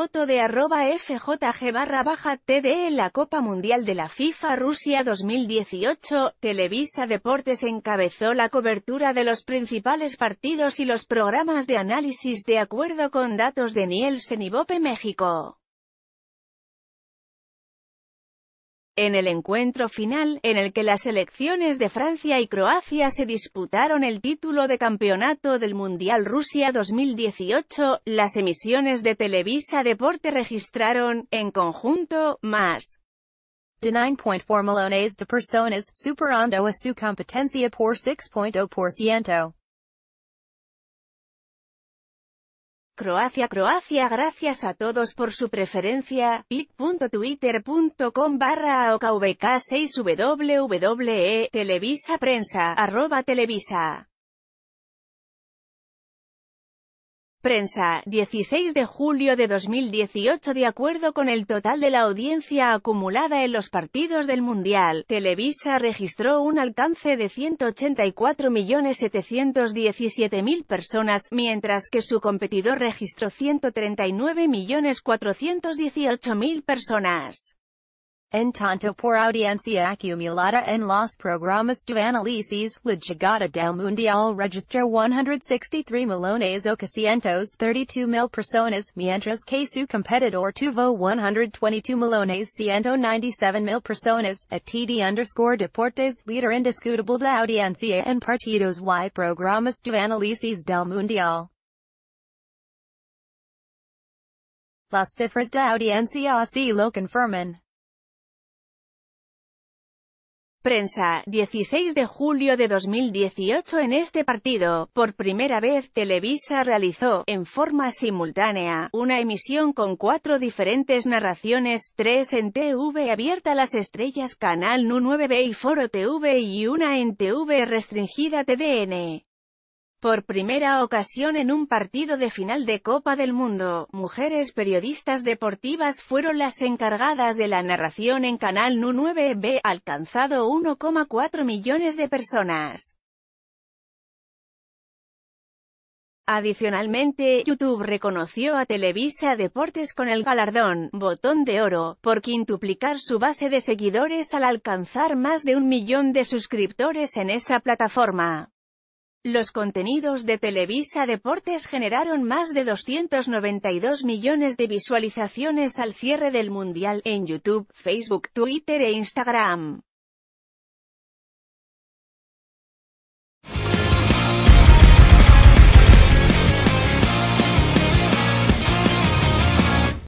Foto de arroba FJG barra baja TD en la Copa Mundial de la FIFA Rusia 2018, Televisa Deportes encabezó la cobertura de los principales partidos y los programas de análisis de acuerdo con datos de Nielsen y Bope México. en el encuentro final, en el que las selecciones de Francia y Croacia se disputaron el título de campeonato del Mundial Rusia 2018, las emisiones de Televisa Deporte registraron, en conjunto, más de 9.4 millones de personas, superando a su competencia por 6.0%. Croacia Croacia gracias a todos por su preferencia, pic.twitter.com barra okvk 6 wwe televisa prensa, arroba televisa. Prensa, 16 de julio de 2018 De acuerdo con el total de la audiencia acumulada en los partidos del Mundial, Televisa registró un alcance de 184.717.000 personas, mientras que su competidor registró 139.418.000 personas. En tanto por audiencia acumulada en los programas de análisis, la llegada del Mundial registró 163 millones o 132 mil personas, mientras que su competidor tuvo 122 millones 197 mil personas, a TD underscore deportes, líder indiscutible de audiencia en partidos y programas de análisis del Mundial. Las cifras de audiencia así lo confirman. Prensa, 16 de julio de 2018 En este partido, por primera vez Televisa realizó, en forma simultánea, una emisión con cuatro diferentes narraciones, tres en TV abierta Las Estrellas Canal 9B y Foro TV y una en TV restringida TDN. Por primera ocasión en un partido de final de Copa del Mundo, mujeres periodistas deportivas fueron las encargadas de la narración en Canal Nu 9B, alcanzado 1,4 millones de personas. Adicionalmente, YouTube reconoció a Televisa Deportes con el galardón, botón de oro, por quintuplicar su base de seguidores al alcanzar más de un millón de suscriptores en esa plataforma. Los contenidos de Televisa Deportes generaron más de 292 millones de visualizaciones al cierre del Mundial, en YouTube, Facebook, Twitter e Instagram.